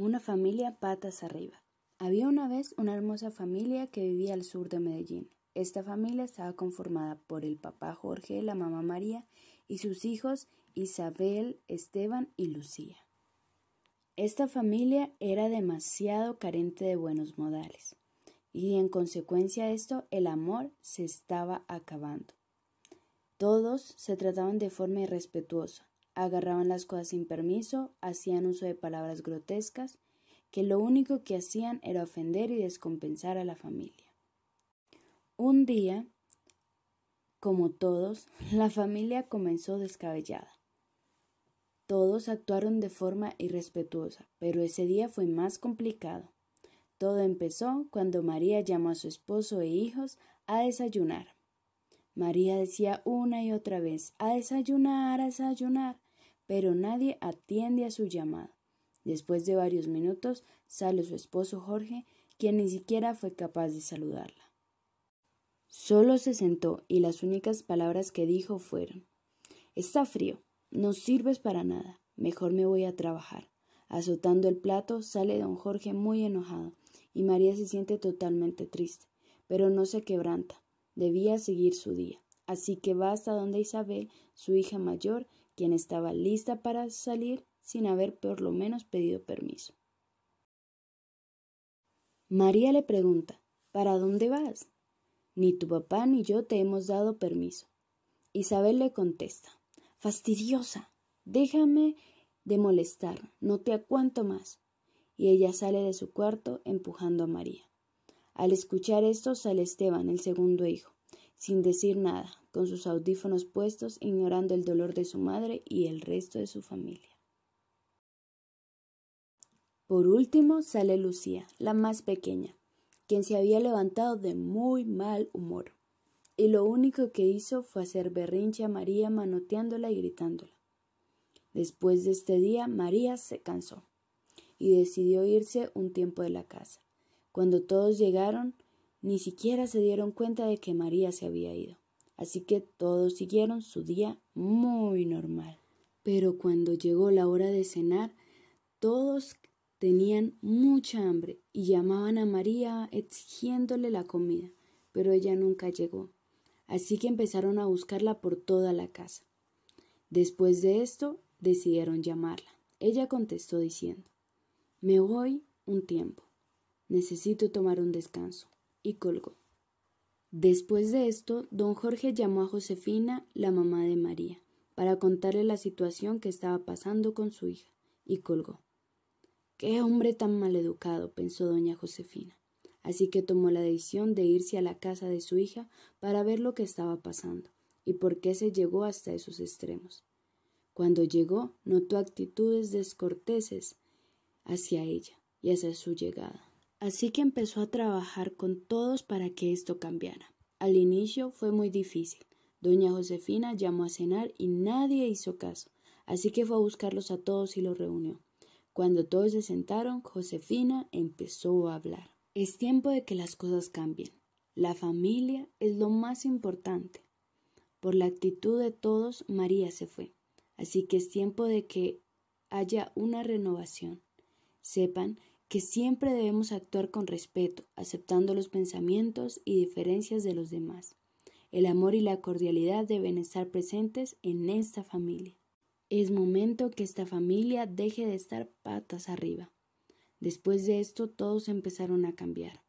Una familia patas arriba. Había una vez una hermosa familia que vivía al sur de Medellín. Esta familia estaba conformada por el papá Jorge, la mamá María y sus hijos Isabel, Esteban y Lucía. Esta familia era demasiado carente de buenos modales y en consecuencia de esto el amor se estaba acabando. Todos se trataban de forma irrespetuosa, agarraban las cosas sin permiso, hacían uso de palabras grotescas, que lo único que hacían era ofender y descompensar a la familia. Un día, como todos, la familia comenzó descabellada. Todos actuaron de forma irrespetuosa, pero ese día fue más complicado. Todo empezó cuando María llamó a su esposo e hijos a desayunar. María decía una y otra vez, a desayunar, a desayunar, pero nadie atiende a su llamada. Después de varios minutos sale su esposo Jorge, quien ni siquiera fue capaz de saludarla. Solo se sentó y las únicas palabras que dijo fueron Está frío, no sirves para nada, mejor me voy a trabajar. Azotando el plato sale don Jorge muy enojado y María se siente totalmente triste, pero no se quebranta, debía seguir su día. Así que va hasta donde Isabel, su hija mayor, quien estaba lista para salir sin haber por lo menos pedido permiso. María le pregunta, ¿para dónde vas? Ni tu papá ni yo te hemos dado permiso. Isabel le contesta, fastidiosa, déjame de molestar, no te aguanto más. Y ella sale de su cuarto empujando a María. Al escuchar esto sale Esteban, el segundo hijo sin decir nada, con sus audífonos puestos, ignorando el dolor de su madre y el resto de su familia. Por último sale Lucía, la más pequeña, quien se había levantado de muy mal humor, y lo único que hizo fue hacer berrinche a María manoteándola y gritándola. Después de este día, María se cansó y decidió irse un tiempo de la casa. Cuando todos llegaron, ni siquiera se dieron cuenta de que María se había ido. Así que todos siguieron su día muy normal. Pero cuando llegó la hora de cenar, todos tenían mucha hambre y llamaban a María exigiéndole la comida, pero ella nunca llegó. Así que empezaron a buscarla por toda la casa. Después de esto, decidieron llamarla. Ella contestó diciendo, Me voy un tiempo. Necesito tomar un descanso y colgó. Después de esto, don Jorge llamó a Josefina, la mamá de María, para contarle la situación que estaba pasando con su hija, y colgó. Qué hombre tan maleducado, pensó doña Josefina. Así que tomó la decisión de irse a la casa de su hija para ver lo que estaba pasando y por qué se llegó hasta esos extremos. Cuando llegó, notó actitudes descorteses hacia ella y hacia su llegada. Así que empezó a trabajar con todos para que esto cambiara. Al inicio fue muy difícil. Doña Josefina llamó a cenar y nadie hizo caso, así que fue a buscarlos a todos y los reunió. Cuando todos se sentaron, Josefina empezó a hablar. Es tiempo de que las cosas cambien. La familia es lo más importante. Por la actitud de todos, María se fue. Así que es tiempo de que haya una renovación. Sepan que siempre debemos actuar con respeto, aceptando los pensamientos y diferencias de los demás. El amor y la cordialidad deben estar presentes en esta familia. Es momento que esta familia deje de estar patas arriba. Después de esto todos empezaron a cambiar.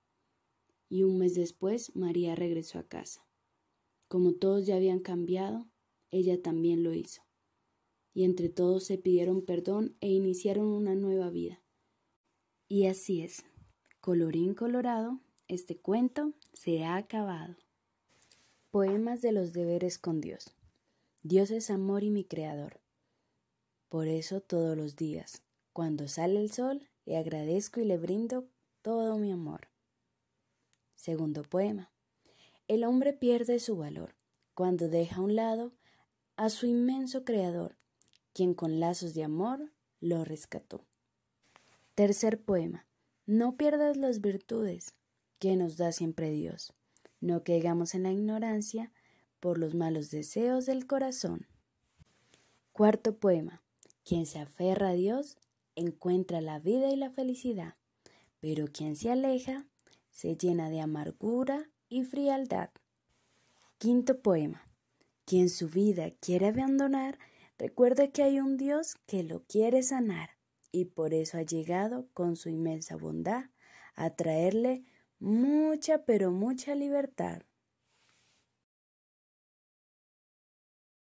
Y un mes después María regresó a casa. Como todos ya habían cambiado, ella también lo hizo. Y entre todos se pidieron perdón e iniciaron una nueva vida. Y así es, colorín colorado, este cuento se ha acabado. Poemas de los deberes con Dios. Dios es amor y mi creador. Por eso todos los días, cuando sale el sol, le agradezco y le brindo todo mi amor. Segundo poema. El hombre pierde su valor cuando deja a un lado a su inmenso creador, quien con lazos de amor lo rescató. Tercer poema. No pierdas las virtudes que nos da siempre Dios. No caigamos en la ignorancia por los malos deseos del corazón. Cuarto poema. Quien se aferra a Dios encuentra la vida y la felicidad, pero quien se aleja se llena de amargura y frialdad. Quinto poema. Quien su vida quiere abandonar, recuerde que hay un Dios que lo quiere sanar y por eso ha llegado con su inmensa bondad a traerle mucha pero mucha libertad.